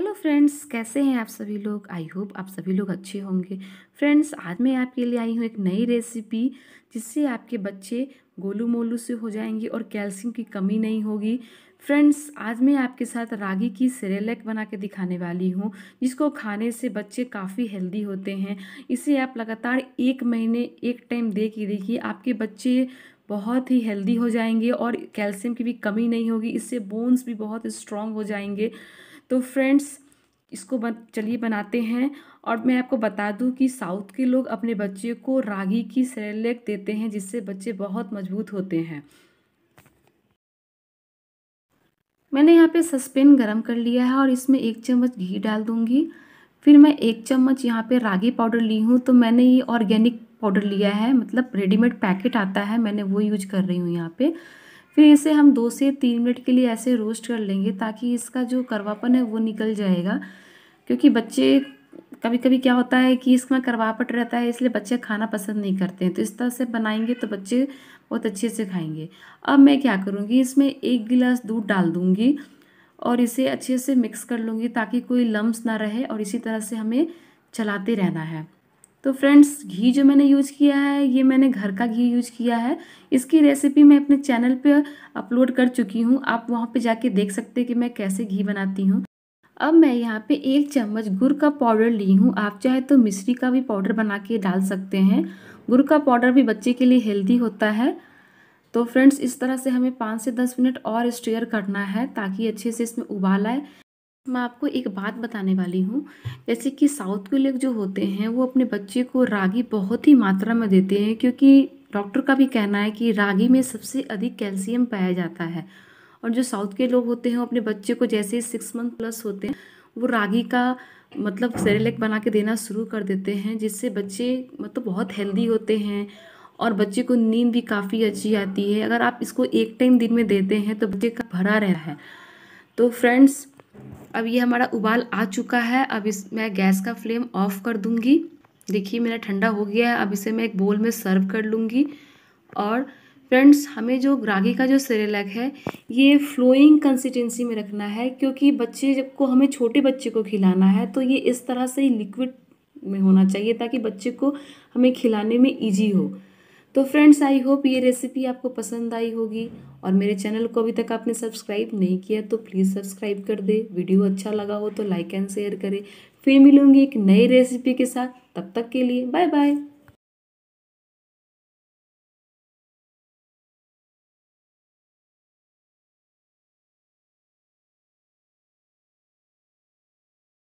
hello friends कैसे हैं आप सभी लोग आई होप आप सभी लोग अच्छे होंगे फ्रेंड्स आज मैं आपके लिए आई हूँ एक नई रेसिपी जिससे आपके बच्चे गोलू मोलू से हो जाएंगे और कैल्शियम की कमी नहीं होगी फ्रेंड्स आज मैं आपके साथ रागी की सेरेलेक बना के दिखाने वाली हूँ जिसको खाने से बच्चे काफ़ी हेल्दी होते हैं इसे आप लगातार एक महीने एक टाइम दे के देखिए आपके बच्चे बहुत ही हेल्दी हो जाएंगे और कैल्शियम की भी कमी नहीं होगी इससे बोन्स भी बहुत स्ट्रांग हो जाएंगे तो फ्रेंड्स इसको बन चलिए बनाते हैं और मैं आपको बता दूं कि साउथ के लोग अपने बच्चे को रागी की सेरेलेक देते हैं जिससे बच्चे बहुत मजबूत होते हैं मैंने यहाँ पे सस्पेन गरम कर लिया है और इसमें एक चम्मच घी डाल दूंगी फिर मैं एक चम्मच यहाँ पे रागी पाउडर ली हूँ तो मैंने ये ऑर्गेनिक पाउडर लिया है मतलब रेडीमेड पैकेट आता है मैंने वो यूज कर रही हूँ यहाँ पे फिर इसे हम दो से तीन मिनट के लिए ऐसे रोस्ट कर लेंगे ताकि इसका जो करवापन है वो निकल जाएगा क्योंकि बच्चे कभी कभी क्या होता है कि इसमें करवापट रहता है इसलिए बच्चे खाना पसंद नहीं करते हैं तो इस तरह से बनाएंगे तो बच्चे बहुत अच्छे से खाएंगे अब मैं क्या करूँगी इसमें एक गिलास दूध डाल दूँगी और इसे अच्छे से मिक्स कर लूँगी ताकि कोई लम्ब ना रहे और इसी तरह से हमें चलाते रहना है तो फ्रेंड्स घी जो मैंने यूज़ किया है ये मैंने घर का घी यूज़ किया है इसकी रेसिपी मैं अपने चैनल पे अपलोड कर चुकी हूँ आप वहाँ पे जाके देख सकते हैं कि मैं कैसे घी बनाती हूँ अब मैं यहाँ पे एक चम्मच गुड़ का पाउडर ली हूँ आप चाहे तो मिश्री का भी पाउडर बना के डाल सकते हैं गुड़ का पाउडर भी बच्चे के लिए हेल्दी होता है तो फ्रेंड्स इस तरह से हमें पाँच से दस मिनट और स्टेयर करना है ताकि अच्छे से इसमें उबाल आए मैं आपको एक बात बताने वाली हूँ जैसे कि साउथ के लोग जो होते हैं वो अपने बच्चे को रागी बहुत ही मात्रा में देते हैं क्योंकि डॉक्टर का भी कहना है कि रागी में सबसे अधिक कैल्शियम पाया जाता है और जो साउथ के लोग होते हैं वो अपने बच्चे को जैसे ही सिक्स मंथ प्लस होते हैं वो रागी का मतलब सेरेलेक बना के देना शुरू कर देते हैं जिससे बच्चे मतलब बहुत हेल्दी होते हैं और बच्चे को नींद भी काफ़ी अच्छी आती है अगर आप इसको एक टाइम दिन में देते हैं तो बच्चे का भरा रहता है तो फ्रेंड्स अब ये हमारा उबाल आ चुका है अब इस मैं गैस का फ्लेम ऑफ़ कर दूँगी देखिए मेरा ठंडा हो गया है अब इसे मैं एक बोल में सर्व कर लूँगी और फ्रेंड्स हमें जो रागी का जो सेरेलक है ये फ्लोइंग कंसिस्टेंसी में रखना है क्योंकि बच्चे जब को हमें छोटे बच्चे को खिलाना है तो ये इस तरह से ही लिक्विड में होना चाहिए ताकि बच्चे को हमें खिलाने में ईजी हो तो फ्रेंड्स आई होप ये रेसिपी आपको पसंद आई होगी और मेरे चैनल को अभी तक आपने सब्सक्राइब नहीं किया तो प्लीज़ सब्सक्राइब कर दे वीडियो अच्छा लगा हो तो लाइक एंड शेयर करें फिर मिलूंगी एक नई रेसिपी के साथ तब तक के लिए बाय बाय